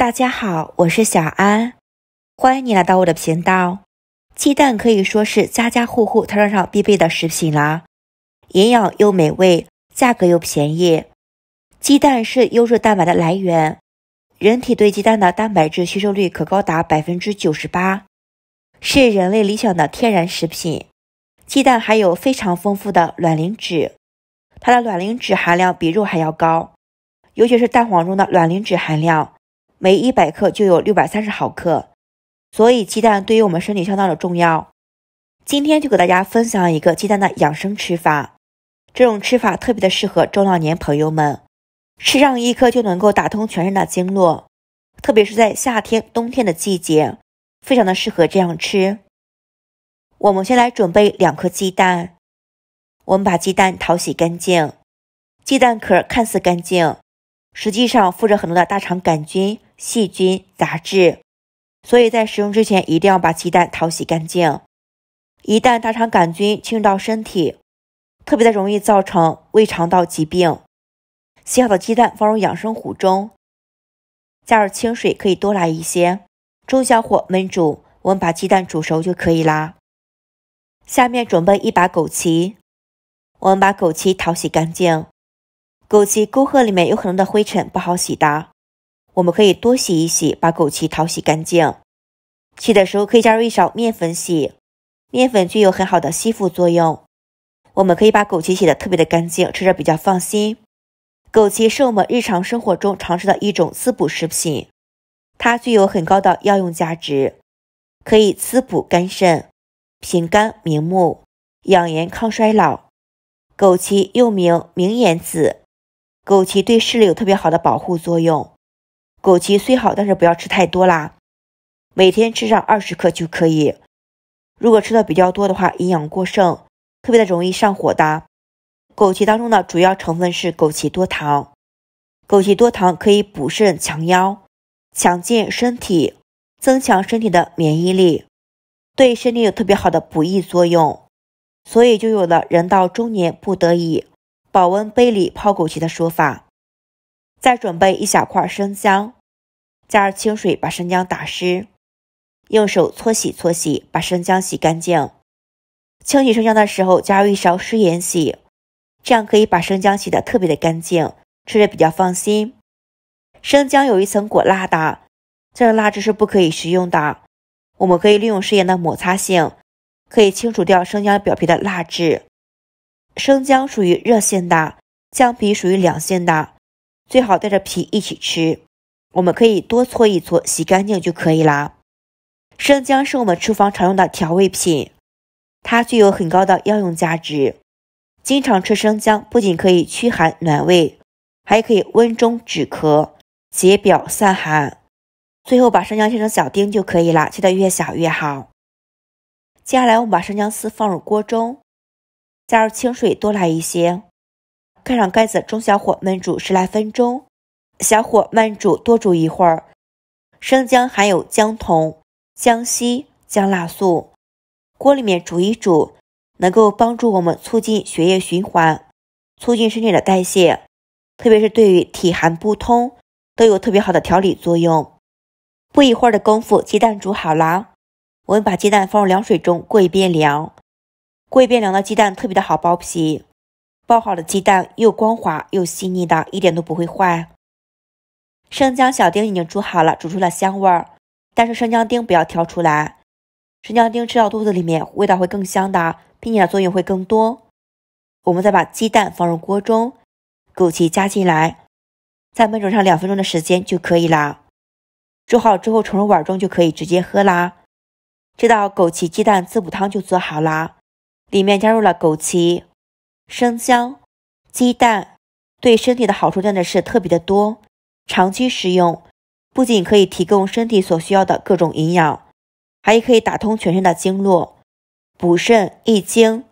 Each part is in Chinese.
大家好，我是小安，欢迎你来到我的频道。鸡蛋可以说是家家户户餐桌上必备的食品了，营养又美味，价格又便宜。鸡蛋是优质蛋白的来源，人体对鸡蛋的蛋白质吸收率可高达百分之九十八，是人类理想的天然食品。鸡蛋含有非常丰富的卵磷脂，它的卵磷脂含量比肉还要高，尤其是蛋黄中的卵磷脂含量。每一百克就有六百三十毫克，所以鸡蛋对于我们身体相当的重要。今天就给大家分享一个鸡蛋的养生吃法，这种吃法特别的适合中老年朋友们，吃上一颗就能够打通全身的经络，特别是在夏天、冬天的季节，非常的适合这样吃。我们先来准备两颗鸡蛋，我们把鸡蛋淘洗干净，鸡蛋壳看似干净，实际上附着很多的大肠杆菌。细菌杂质，所以在食用之前一定要把鸡蛋淘洗干净。一旦大肠杆菌侵入到身体，特别的容易造成胃肠道疾病。洗好的鸡蛋放入养生壶中，加入清水，可以多来一些，中小火焖煮，我们把鸡蛋煮熟就可以啦。下面准备一把枸杞，我们把枸杞淘洗干净。枸杞沟壑里面有很多的灰尘，不好洗的。我们可以多洗一洗，把枸杞淘洗干净。洗的时候可以加入一勺面粉洗，面粉具有很好的吸附作用。我们可以把枸杞洗得特别的干净，吃着比较放心。枸杞是我们日常生活中常吃的一种滋补食品，它具有很高的药用价值，可以滋补肝肾、平肝明目、养颜抗衰老。枸杞又名明眼子，枸杞对视力有特别好的保护作用。枸杞虽好，但是不要吃太多啦，每天吃上二十克就可以。如果吃的比较多的话，营养过剩，特别的容易上火的。枸杞当中的主要成分是枸杞多糖，枸杞多糖可以补肾强腰、强健身体、增强身体的免疫力，对身体有特别好的补益作用，所以就有了人到中年不得已保温杯里泡枸杞的说法。再准备一小块生姜。加入清水把生姜打湿，用手搓洗搓洗，把生姜洗干净。清洗生姜的时候加入一勺食盐洗，这样可以把生姜洗的特别的干净，吃着比较放心。生姜有一层果蜡的，这个蜡质是不可以食用的，我们可以利用食盐的摩擦性，可以清除掉生姜表皮的蜡质。生姜属于热性的，姜皮属于凉性的，最好带着皮一起吃。我们可以多搓一搓，洗干净就可以啦。生姜是我们厨房常用的调味品，它具有很高的药用价值。经常吃生姜不仅可以驱寒暖胃，还可以温中止咳、解表散寒。最后把生姜切成小丁就可以了，切得越小越好。接下来我们把生姜丝放入锅中，加入清水多来一些，盖上盖子，中小火焖煮十来分钟。小火慢煮，多煮一会儿。生姜含有姜酮、姜烯、姜辣素，锅里面煮一煮，能够帮助我们促进血液循环，促进身体的代谢，特别是对于体寒不通，都有特别好的调理作用。不一会儿的功夫，鸡蛋煮好了，我们把鸡蛋放入凉水中过一遍凉，过一遍凉的鸡蛋特别的好剥皮，剥好的鸡蛋又光滑又细腻的，一点都不会坏。生姜小丁已经煮好了，煮出了香味儿，但是生姜丁不要挑出来，生姜丁吃到肚子里面，味道会更香的，并且作用会更多。我们再把鸡蛋放入锅中，枸杞加进来，再焖煮上两分钟的时间就可以啦。煮好之后盛入碗中就可以直接喝啦。这道枸杞鸡蛋滋补汤就做好啦，里面加入了枸杞、生姜、鸡蛋，对身体的好处真的是特别的多。长期食用，不仅可以提供身体所需要的各种营养，还可以打通全身的经络，补肾益精，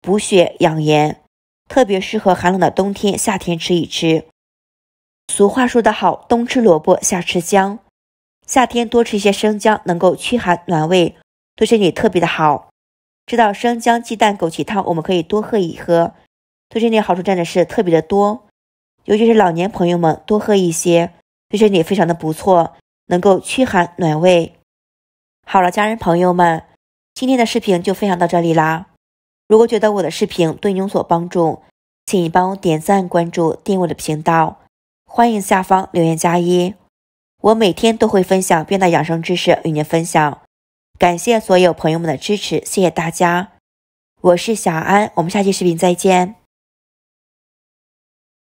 补血养颜，特别适合寒冷的冬天、夏天吃一吃。俗话说得好，冬吃萝卜，夏吃姜。夏天多吃一些生姜，能够驱寒暖胃，对身体特别的好。知道生姜鸡蛋枸杞汤，我们可以多喝一喝，对身体好处真的是特别的多。尤其是老年朋友们多喝一些，对身体非常的不错，能够驱寒暖胃。好了，家人朋友们，今天的视频就分享到这里啦。如果觉得我的视频对你有所帮助，请你帮我点赞、关注、订阅我的频道，欢迎下方留言加一。我每天都会分享变多养生知识与您分享，感谢所有朋友们的支持，谢谢大家。我是小安，我们下期视频再见。